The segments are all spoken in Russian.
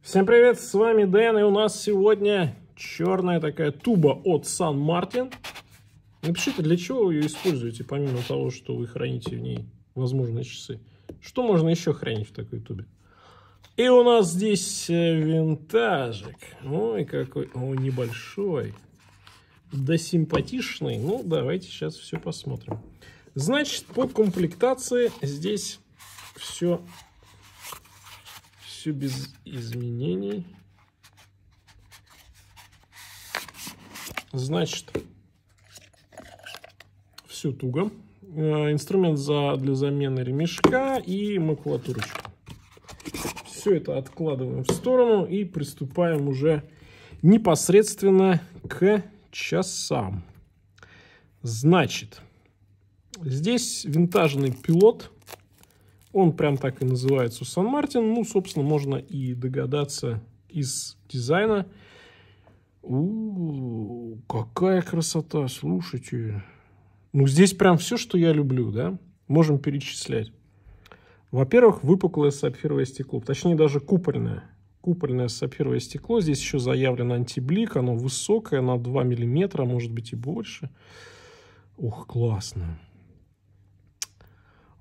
Всем привет, с вами Дэн, и у нас сегодня черная такая туба от Сан Мартин. Напишите, для чего вы ее используете, помимо того, что вы храните в ней возможные часы. Что можно еще хранить в такой тубе? И у нас здесь э, винтажик. Ой, какой он небольшой. Да симпатичный. Ну, давайте сейчас все посмотрим. Значит, по комплектации здесь все все без изменений. Значит, все туго. Э, инструмент за, для замены ремешка и макулатурочку. Все это откладываем в сторону и приступаем уже непосредственно к часам. Значит, здесь винтажный пилот он прям так и называется Сан Мартин. Ну, собственно, можно и догадаться из дизайна. У, какая красота, слушайте. Ну, здесь прям все, что я люблю, да? Можем перечислять. Во-первых, выпуклое сапфировое стекло, точнее даже купольное. Купольное сапфировое стекло. Здесь еще заявлен антиблик, оно высокое, на 2 миллиметра, может быть и больше. Ух, классно.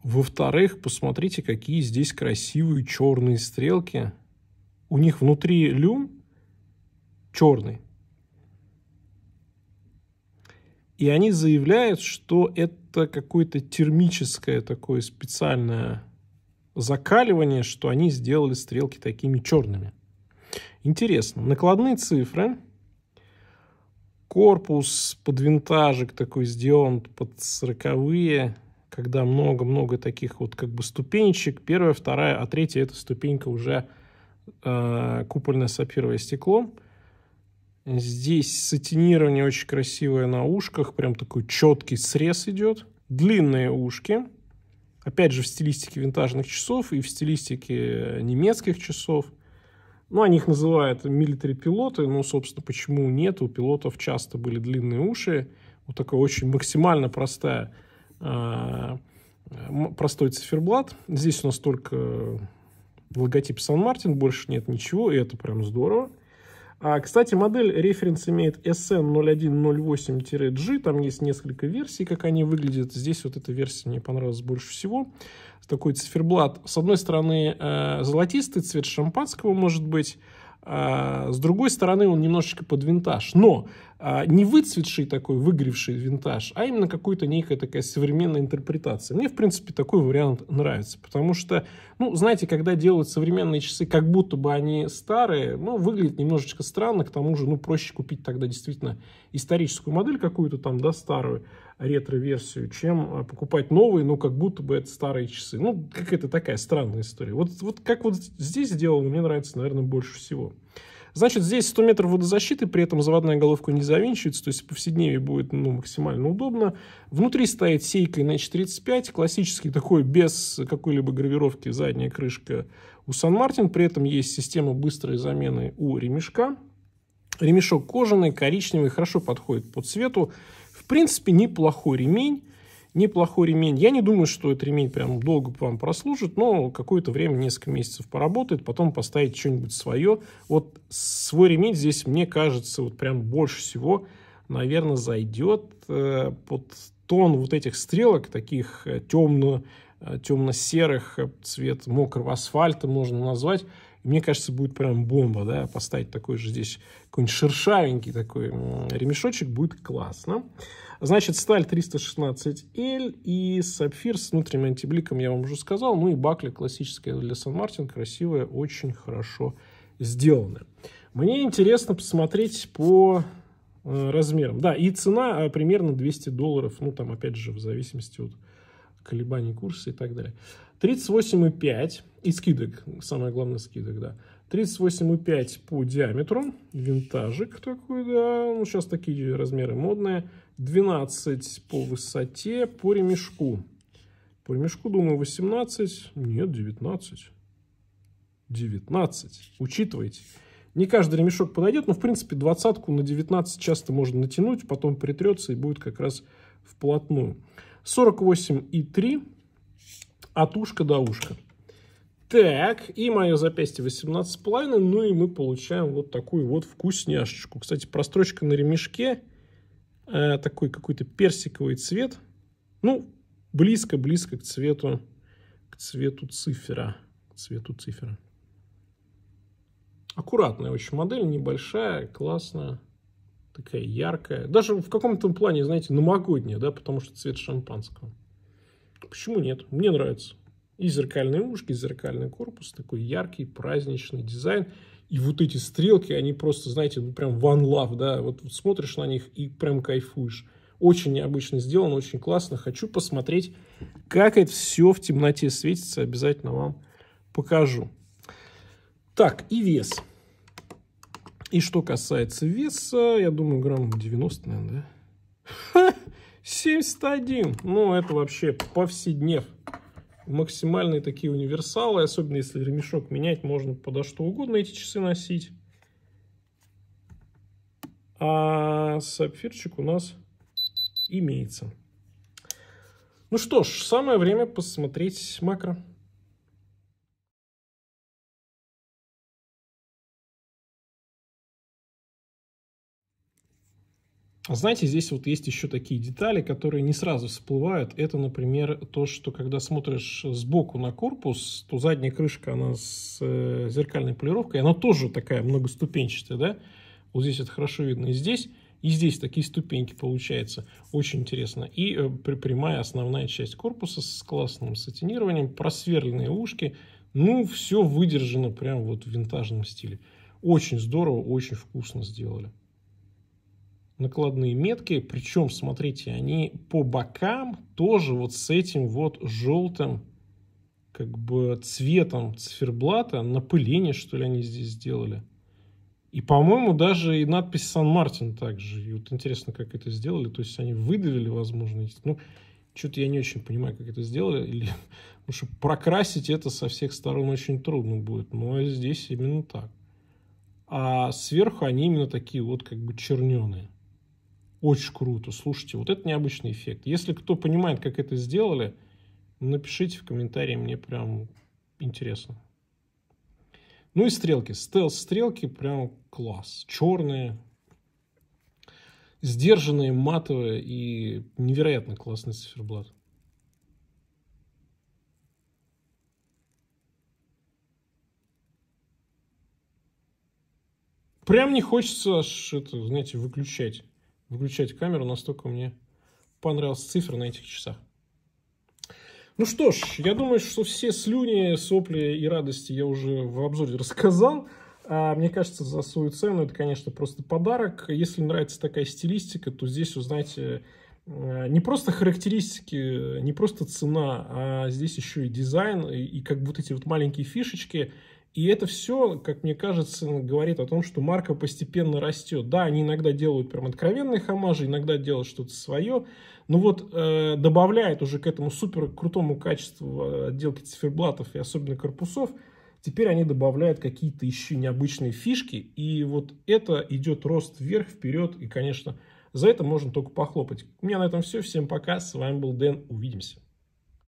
Во-вторых, посмотрите, какие здесь красивые черные стрелки. У них внутри люм черный. И они заявляют, что это какое-то термическое такое специальное закаливание, что они сделали стрелки такими черными. Интересно. Накладные цифры. Корпус под винтажик такой сделан под сороковые когда много-много таких вот как бы ступенечек. Первая, вторая, а третья это ступенька уже э, купольное сапфировое стекло. Здесь сатинирование очень красивое на ушках, прям такой четкий срез идет. Длинные ушки, опять же в стилистике винтажных часов и в стилистике э, немецких часов. Ну, они их называют милитари-пилоты, ну, собственно, почему нет? У пилотов часто были длинные уши, вот такая очень максимально простая простой циферблат. Здесь у нас только логотип Сан-Мартин, больше нет ничего, и это прям здорово. А, кстати, модель референс имеет SN0108-G, там есть несколько версий, как они выглядят. Здесь вот эта версия мне понравилась больше всего. Такой циферблат. С одной стороны, э, золотистый цвет шампанского может быть, а с другой стороны, он немножечко под винтаж. Но а, не выцветший такой, выгоревший винтаж, а именно какую то некая такая современная интерпретация. Мне, в принципе, такой вариант нравится, потому что, ну, знаете, когда делают современные часы, как будто бы они старые, ну, выглядит немножечко странно, к тому же, ну, проще купить тогда действительно историческую модель какую-то там, да, старую, ретро-версию, чем а, покупать новые, но как будто бы это старые часы. Ну, какая-то такая странная история. Вот, вот как вот здесь сделано, мне нравится, наверное, больше всего. Значит, здесь 100 метров водозащиты, при этом заводная головка не завинчивается, то есть в повседневе будет ну, максимально удобно. Внутри стоит сейка NH35, классический такой, без какой-либо гравировки задняя крышка у Сан Мартин. При этом есть система быстрой замены у ремешка. Ремешок кожаный, коричневый, хорошо подходит по цвету. В принципе, неплохой ремень неплохой ремень. Я не думаю, что этот ремень прям долго вам прослужит, но какое-то время, несколько месяцев поработает, потом поставить что-нибудь свое. Вот свой ремень здесь, мне кажется, вот прям больше всего, наверное, зайдет э, под тон вот этих стрелок, таких э, темно э, темно-серых, цвет мокрого асфальта можно назвать мне кажется, будет прям бомба, да, поставить такой же здесь какой-нибудь шершавенький такой ремешочек, будет классно. Значит, сталь 316L и сапфир с внутренним антибликом, я вам уже сказал, ну и бакля классическая для Сан-Мартин, красивая, очень хорошо сделанная. Мне интересно посмотреть по э, размерам. Да, и цена э, примерно 200 долларов. Ну, там, опять же, в зависимости от колебаний курса и так далее. 38,5. И скидок, самое главное, скидок, да. 38,5 по диаметру, винтажик такой, да, ну, сейчас такие размеры модные. 12 по высоте, по ремешку. По ремешку, думаю, 18, нет, 19. 19, учитывайте. Не каждый ремешок подойдет, но, в принципе, двадцатку на 19 часто можно натянуть, потом притрется и будет как раз вплотную. 48,3 от ушка до ушка. Так, и мое запястье 18,5, ну и мы получаем вот такую вот вкусняшечку. Кстати, прострочка на ремешке, э, такой какой-то персиковый цвет. Ну, близко-близко к цвету, к цвету цифера, к цвету цифера. Аккуратная очень модель, небольшая, классная, такая яркая. Даже в каком-то плане, знаете, новогодняя, да, потому что цвет шампанского. Почему нет? Мне нравится. И зеркальные ушки, и зеркальный корпус, такой яркий, праздничный дизайн. И вот эти стрелки, они просто, знаете, ну, прям one love, да, вот смотришь на них и прям кайфуешь. Очень необычно сделано, очень классно. Хочу посмотреть, как это все в темноте светится. Обязательно вам покажу. Так, и вес. И что касается веса, я думаю, грамм 90, наверное, да? 71. Ну, это вообще повседнев максимальные такие универсалы, особенно если ремешок менять, можно подо что угодно эти часы носить. А сапфирчик у нас имеется. Ну что ж, самое время посмотреть макро. А знаете, здесь вот есть еще такие детали, которые не сразу всплывают. Это, например, то, что когда смотришь сбоку на корпус, то задняя крышка, она с э, зеркальной полировкой, она тоже такая многоступенчатая, да? Вот здесь это хорошо видно и здесь, и здесь такие ступеньки получаются. Очень интересно. И э, прямая основная часть корпуса с классным сатинированием, просверленные ушки. Ну, все выдержано прям вот в винтажном стиле. Очень здорово, очень вкусно сделали накладные метки, причем, смотрите, они по бокам тоже вот с этим вот желтым как бы цветом циферблата, напыление, что ли, они здесь сделали. И, по-моему, даже и надпись «Сан-Мартин» также. И вот интересно, как это сделали. То есть они выдавили возможно Ну, что-то я не очень понимаю, как это сделали. Или, потому что прокрасить это со всех сторон очень трудно будет. Но здесь именно так. А сверху они именно такие вот как бы черненые. Очень круто. Слушайте, вот это необычный эффект. Если кто понимает, как это сделали, напишите в комментарии, мне прям интересно. Ну и стрелки. Стелс-стрелки прям класс. Черные, сдержанные, матовые и невероятно классный циферблат. Прям не хочется аж это, знаете, выключать выключать камеру, настолько мне понравилась цифра на этих часах. Ну что ж, я думаю, что все слюни, сопли и радости я уже в обзоре рассказал. А мне кажется, за свою цену это, конечно, просто подарок. Если нравится такая стилистика, то здесь узнаете э, не просто характеристики, не просто цена, а здесь еще и дизайн, и, и как вот эти вот маленькие фишечки – и это все, как мне кажется, говорит о том, что марка постепенно растет. Да, они иногда делают прям откровенные хамажи, иногда делают что-то свое, но вот э, добавляет уже к этому супер крутому качеству э, отделки циферблатов и особенно корпусов, теперь они добавляют какие-то еще необычные фишки, и вот это идет рост вверх, вперед, и, конечно, за это можно только похлопать. У меня на этом все, всем пока, с вами был Дэн, увидимся.